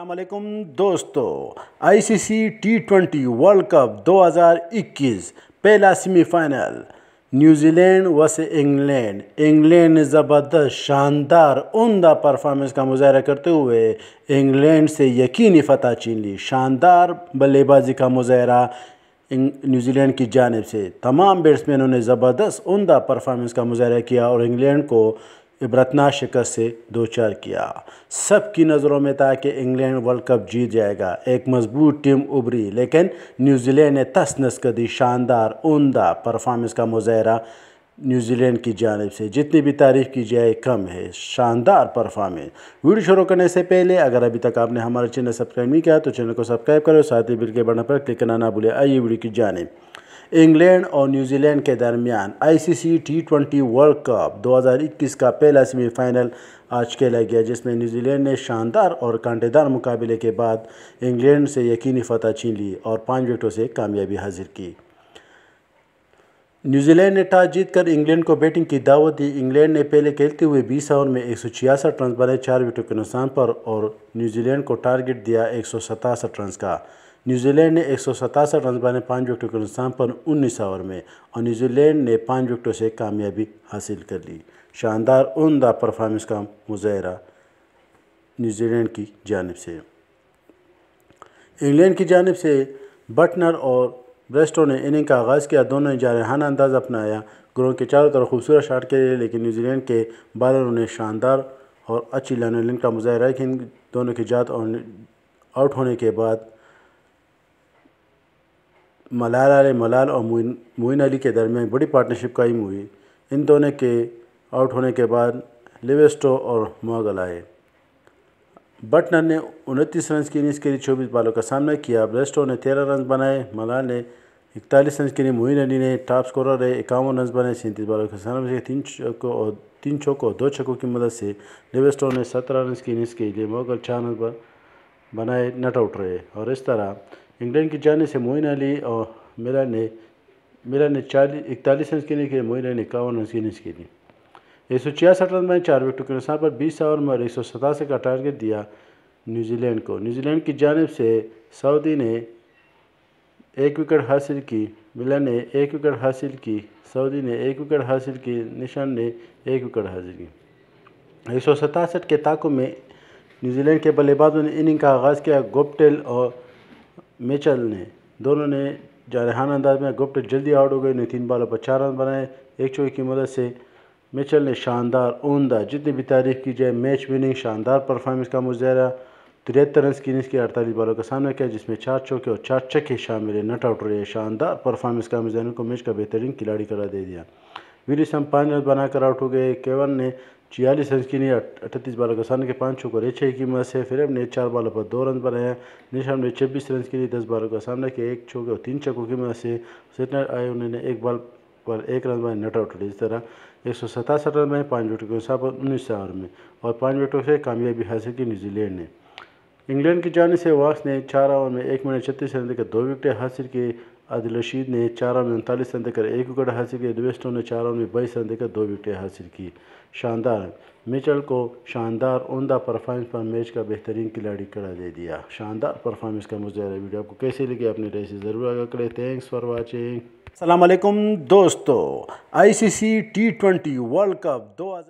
अलमेकम दोस्तों ICC T twenty world cup 2021 पहला semifinal New Zealand vs England England ने ज़बरदस्त शानदार उमदा परफॉर्मेंस का मुजाहरा करते हुए इंग्लैंड से यकीनी फतह छीन ली शानदार बल्लेबाजी का मुजाहरा न्यूजीलैंड की जानब से तमाम बैट्समैनों ने ज़बरदस्त उमदा परफॉर्मेंस का मुजाहरा किया और इंग्लैंड को इबरतनाशिकत से दो चार किया सबकी नज़रों में था कि इंग्लैंड वर्ल्ड कप जीत जाएगा एक मजबूत टीम उभरी लेकिन न्यूजीलैंड ने तस नस कर दी शानदार उमदा परफॉर्मेंस का मुजाहरा न्यूजीलैंड की जानब से जितनी भी तारीफ की जाए कम है शानदार परफॉर्मेंस वीडियो शुरू करने से पहले अगर अभी तक आपने हमारे चैनल सब्सक्राइब नहीं किया तो चैनल को सब्सक्राइब करो साथ ही बिल के बटन पर क्लिक करना ना भूलें आइए वीडियो की जानब इंग्लैंड और न्यूजीलैंड के दरमियान ICC T twenty world cup 2021 का पहला सेमीफाइनल आज खेला गया जिसमें न्यूजीलैंड ने शानदार और कांटेदार मुकाबले के बाद इंग्लैंड से यकीनी फतह छीन ली और पाँच विकेटों से कामयाबी हासिल की न्यूजीलैंड ने टॉस जीतकर इंग्लैंड को बैटिंग की दावत दी इंग्लैंड ने पहले खेलते हुए 20 ओवर में एक रन बने चार विकेटों के नुकसान पर और न्यूजीलैंड को टारगेट दिया एक रन का न्यूजीलैंड ने एक रन बनाए पाँच विकेटों के नुकसान पर उन्नीस ओवर में और न्यूजीलैंड ने पाँच विकेटों से कामयाबी हासिल कर ली शानदार उमदा परफॉर्मेंस का मुजाहरा न्यूजीलैंड की जानब से इंग्लैंड की जानब से बटनर और ब्रेस्टो ने इनिंग का आगाज़ किया दोनों ने जारहाना अंदाज़ अपनाया ग्रोह के चारों तरफ खूबसूरत शाट के लिए लेकिन न्यूजीलैंड के बॉलरों ने शानदार और अच्छी लाइन का मुजाहरा दोनों की जात और आउट होने के बाद मलाल आल मलाल और मोइन मोइन अली के दरमियान बड़ी पार्टनरशिप कायम हुई इन दोनों के आउट होने के बाद लिवेस्टो और मोगल आए बटनर ने उनतीस रन की इनिंग्स के लिए चौबीस बालों का सामना किया ब्रेस्टो ने तेरह रन बनाए मलाल ने इकतालीस रन के लिए मोइन अली ने टॉप स्कोरर रहे इक्यावन रन बनाए सैंतीस बालों का सामना किया तीन छक्कों और तीन छक्कों और दो छक्कों की मदद से लिवेस्टो ने सत्रह रन की इनिंग्स के लिए मोगल चार रन बनाए नट आउट रहे और इस तरह इंग्लैंड के जाने से मोइन अली और मेरा ने मेरा ने चालीस इकतालीस रन के लिए मोइन अली ने इक्यावन रन की इनिंग्स लिए एक सौ छियासठ रन में चार विकेटों के नुकसान पर बीस ओवर में एक सौ सतासी का टारगेट दिया न्यूजीलैंड को न्यूजीलैंड की जानब से सऊदी ने एक विकेट हासिल की मिला ने एक विकेट हासिल की सऊदी ने एक विकेट हासिल की निशान ने एक विकेट हासिल की एक सौ सतासठ के ताकों में न्यूजीलैंड के बल्लेबाजों ने इनिंग का आगाज़ किया गोपटेल और मेचल ने दोनों ने जारहान अंदाज में गुप्त जल्दी आउट हो गए ने तीन बालों पर चार रन बनाए एक चौके की मदद से मेचल ने शानदार उमदा जितनी भी तारीफ की जाए मैच विनिंग शानदार परफॉर्मेंस का मुजहरा तिरहत्तर रन की इनिंग्स की अड़तालीस बॉलों का सामना किया जिसमें चार चौके और चार छक्के शामिल है नट आउट रहे शानदार परफॉर्मेंस का मुजहन को मैच का बेहतरीन खिलाड़ी करा दे दिया वीर पाँच रन बनाकर आउट हो गए केवन ने छियालीस रन की नहीं अठतीस बालों का सामने के पाँच एक छः की मत से फिर ने चार बालों पर दो रन बनाए निशान ने छब्बीस रन के लिए दस बालों का सामना किया एक चौके और तीन चौकों की मत से सेटनर आए उन्होंने एक बाल पर एक रन बनाए नट आउट इस तरह एक सौ सतासठ रन बनाए पाँच विकेटों के हिसाब पर उन्नीस ओवर में और पाँच विकेटों से कामयाबी हासिल की न्यूजीलैंड ने इंग्लैंड की जाने से वाक्स ने चार ओवर में एक मिनट छत्तीस रन देकर दो विकेट हासिल किए आदिल रशीद ने चारों में उनतालीस रन देकर एक विकेट हासिल किया लिविस्टों ने रन में बाईस रन देकर दो विकेट हासिल की शानदार मिचल को शानदार उमदा परफॉर्मेंस पर मैच का बेहतरीन खिलाड़ी करा दे दिया शानदार परफॉर्मेंस का मुजाहरा वीडियो आपको कैसे लगे अपने राय से ज़रूर आगा करें थैंक्स फॉर वॉचिंग सलामकुम दोस्तों C T twenty world cup दो